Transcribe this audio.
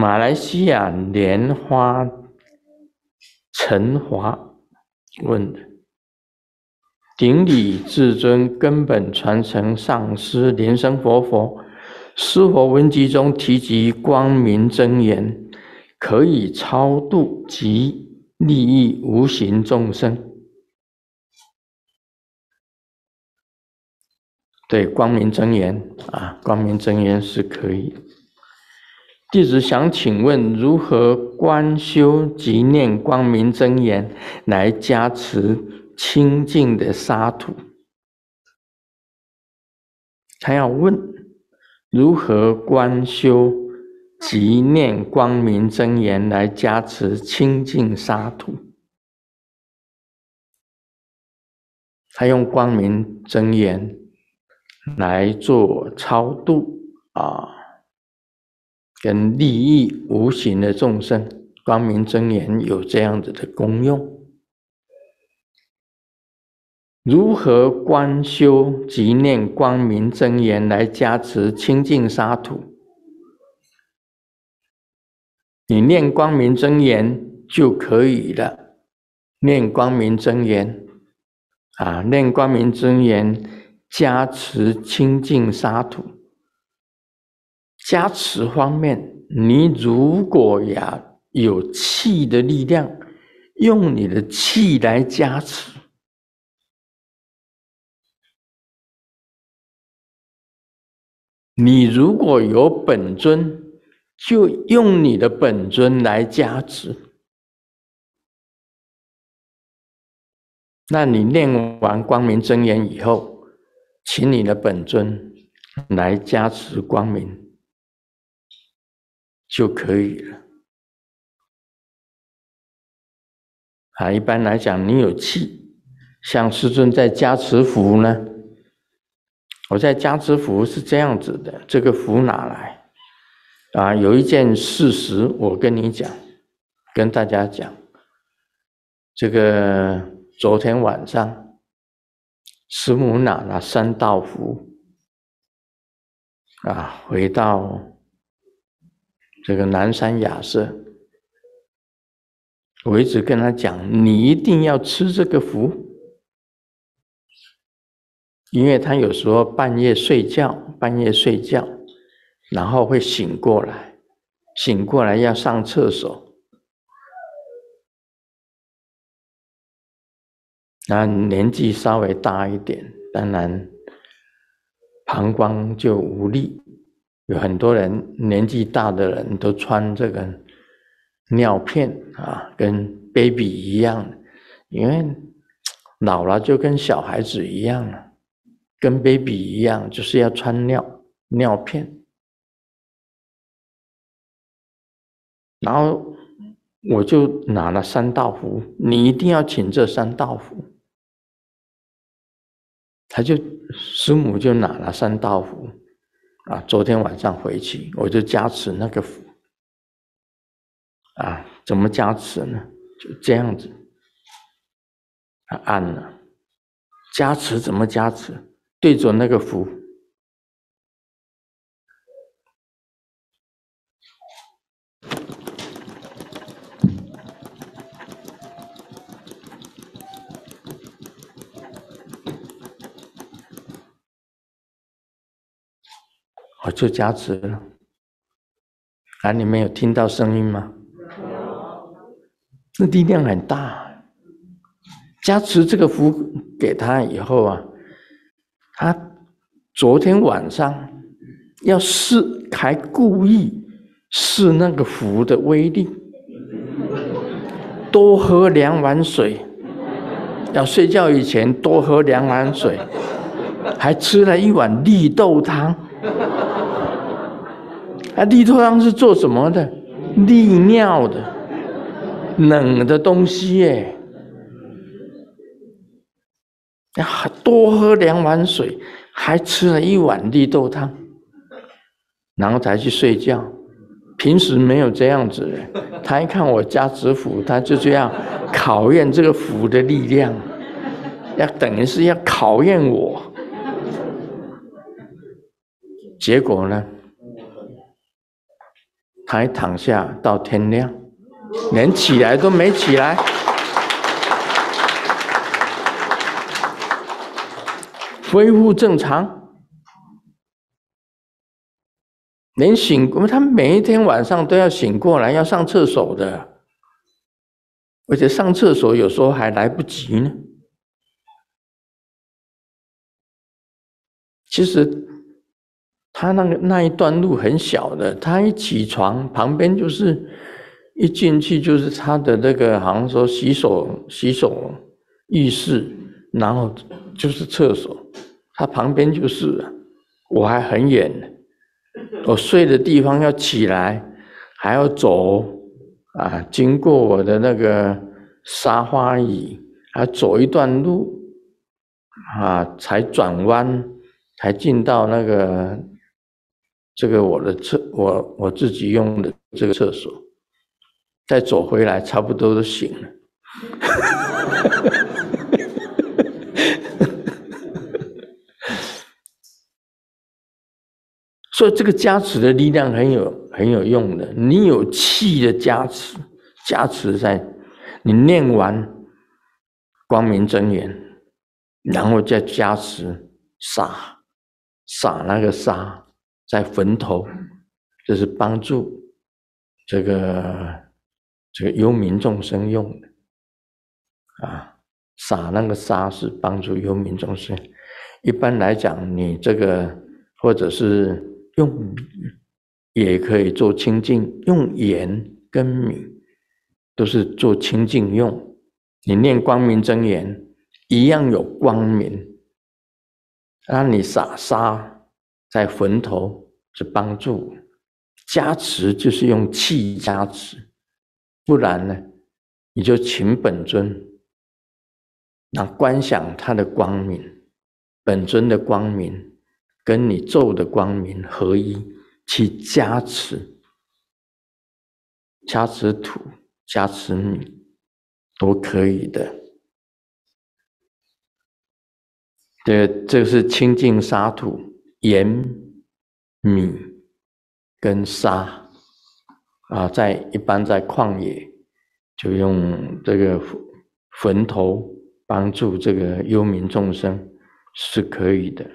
马来西亚莲花陈华问：顶礼至尊根本传承上师莲生活佛，师佛文集中提及光明真言，可以超度及利益无形众生。对，光明真言啊，光明真言是可以。弟子想请问，如何观修即念光明真言来加持清净的沙土？他要问如何观修即念光明真言来加持清净沙土？他用光明真言来做超度啊。跟利益无形的众生，光明真言有这样子的功用。如何观修及念光明真言来加持清净沙土？你念光明真言就可以了。念光明真言，啊，念光明真言加持清净沙土。加持方面，你如果呀有气的力量，用你的气来加持；你如果有本尊，就用你的本尊来加持。那你念完光明真言以后，请你的本尊来加持光明。就可以了。啊，一般来讲，你有气，像师尊在加持福呢。我在加持福是这样子的，这个福哪来？啊，有一件事实，我跟你讲，跟大家讲，这个昨天晚上，师母拿了三道符，啊，回到。这个南山亚瑟，我一直跟他讲，你一定要吃这个符。因为他有时候半夜睡觉，半夜睡觉，然后会醒过来，醒过来要上厕所。那年纪稍微大一点，当然膀胱就无力。有很多人年纪大的人都穿这个尿片啊，跟 baby 一样，因为老了就跟小孩子一样了，跟 baby 一样，就是要穿尿尿片。然后我就拿了三道符，你一定要请这三道符。他就师母就拿了三道符。啊，昨天晚上回去，我就加持那个符。啊，怎么加持呢？就这样子，他按了，加持怎么加持？对准那个符。我就加持了，啊！你们有听到声音吗？那力量很大。加持这个福给他以后啊，他昨天晚上要试，还故意试那个福的威力，多喝两碗水，要睡觉以前多喝两碗水，还吃了一碗绿豆汤。啊，绿豆汤是做什么的？利尿的，冷的东西耶。要多喝两碗水，还吃了一碗绿豆汤，然后才去睡觉。平时没有这样子的。他一看我家子府，他就这样考验这个府的力量，要等于是要考验我。结果呢？还躺下到天亮，连起来都没起来，恢复正常，连醒，他每一天晚上都要醒过来要上厕所的，而且上厕所有时候还来不及呢。其实。他那个那一段路很小的，他一起床，旁边就是一进去就是他的那个，好像说洗手、洗手浴室，然后就是厕所。他旁边就是我还很远，我睡的地方要起来还要走啊，经过我的那个沙发椅，还走一段路啊，才转弯才进到那个。这个我的厕，我我自己用的这个厕所，再走回来，差不多都醒了。所以这个加持的力量很有很有用的，你有气的加持加持在你念完光明真言，然后再加持撒撒那个沙。在坟头，这是帮助这个这个幽冥众生用的啊！撒那个沙是帮助幽冥众生。一般来讲，你这个或者是用，也可以做清净。用盐跟米都是做清净用。你念光明真言，一样有光明。那你撒沙。在坟头是帮助加持，就是用气加持，不然呢，你就请本尊，那观想他的光明，本尊的光明跟你咒的光明合一，去加持，加持土、加持你，都可以的。对，这是清净沙土。盐、米跟沙啊，在一般在旷野，就用这个坟头帮助这个幽冥众生，是可以的。